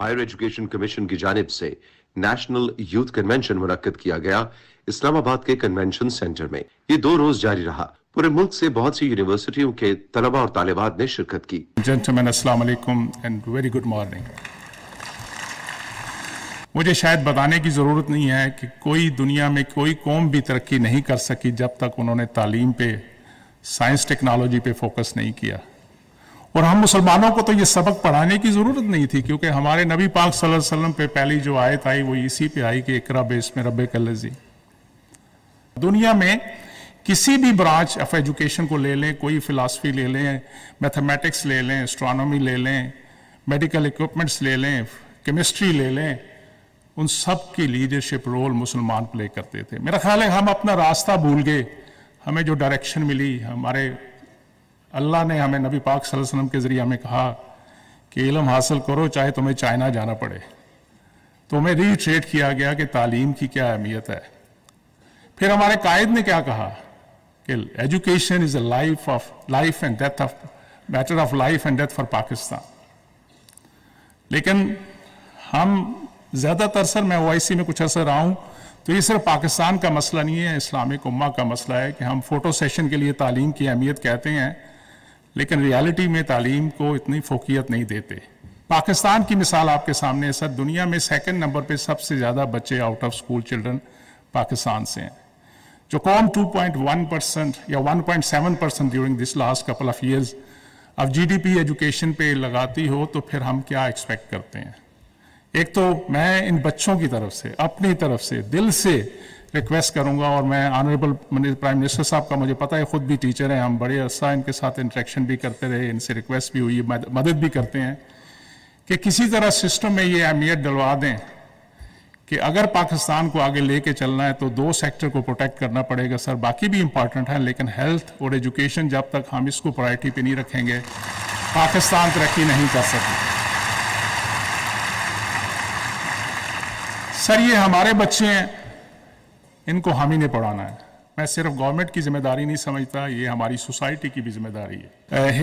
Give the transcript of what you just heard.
higher education commission की जानब से नेशनल यूथ कन्वेंशन मुनद किया गया इस्लामाबाद के कन्वेंशन सेंटर में ये दो रोज जारी रहा पूरे मुल्क से बहुत सी यूनिवर्सिटियों के तलबा और तालिबात ने शिरकत की वेरी गुड मॉर्निंग मुझे शायद बताने की ज़रूरत नहीं है कि कोई दुनिया में कोई कौम भी तरक्की नहीं कर सकी जब तक उन्होंने तालीम पे साइंस टेक्नोलॉजी पे फोकस नहीं किया और हम मुसलमानों को तो ये सबक पढ़ाने की ज़रूरत नहीं थी क्योंकि हमारे नबी पाक सल्लल्लाहु अलैहि वसल्लम पे पहली जो आयत आई वो इसी पे आई कि इकरा बेस में रब कलजी दुनिया में किसी भी ब्रांच ऑफ एजुकेशन को ले लें कोई फ़िलासफ़ी ले लें मैथमेटिक्स ले लें एस्ट्रॉनॉमी ले लें मेडिकल इक्विपमेंट्स ले लें केमिस्ट्री ले लें उन सब की लीडरशिप रोल मुसलमान प्ले करते थे मेरा ख्याल है हम अपना रास्ता भूल गए हमें जो डायरेक्शन मिली हमारे अल्लाह ने हमें नबी पाक वसल्लम के ज़रिए हमें कहा कि इलम हासिल करो चाहे तुम्हें चाइना जाना पड़े तो हमें रीट्रेट किया गया कि तालीम की क्या अहमियत है फिर हमारे कायद ने क्या कहा कि education is a life of life and death of matter of life and death for Pakistan लेकिन हम ज़्यादातर सर मैं ओ में कुछ असर रहा हूँ तो ये सिर्फ पाकिस्तान का मसला नहीं है इस्लामिक उम्मा का मसला है कि हम फ़ोटो सेशन के लिए तालीम की अहमियत कहते हैं लेकिन रियलिटी में तालीम को इतनी फोकियत नहीं देते पाकिस्तान की मिसाल आपके सामने है सर दुनिया में सेकंड नंबर पे सबसे ज़्यादा बच्चे out of school children Pakistan से हैं जो पॉइंट 2.1 परसेंट या 1.7 percent during this last couple of years अब जीडीपी एजुकेशन पे लगाती हो तो फिर हम क्या एक्सपेक्ट करते हैं एक तो मैं इन बच्चों की तरफ से अपनी तरफ से दिल से रिक्वेस्ट करूंगा और मैं ऑनरेबल प्राइम मिनिस्टर साहब का मुझे पता है खुद भी टीचर हैं हम बड़े अरसा अच्छा इनके साथ इंट्रैक्शन भी करते रहे इनसे रिक्वेस्ट भी हुई मदद भी करते हैं कि किसी तरह सिस्टम में ये अहमियत डलवा दें कि अगर पाकिस्तान को आगे लेके चलना है तो दो सेक्टर को प्रोटेक्ट करना पड़ेगा सर बाकी भी इम्पॉर्टेंट है लेकिन हेल्थ और एजुकेशन जब तक हम इसको प्रायोरिटी पे नहीं रखेंगे पाकिस्तान तरक्की नहीं कर सकेगा सर ये हमारे बच्चे हैं इनको हम ही ने पढ़ाना है मैं सिर्फ गवर्नमेंट की जिम्मेदारी नहीं समझता ये हमारी सोसाइटी की भी जिम्मेदारी है uh,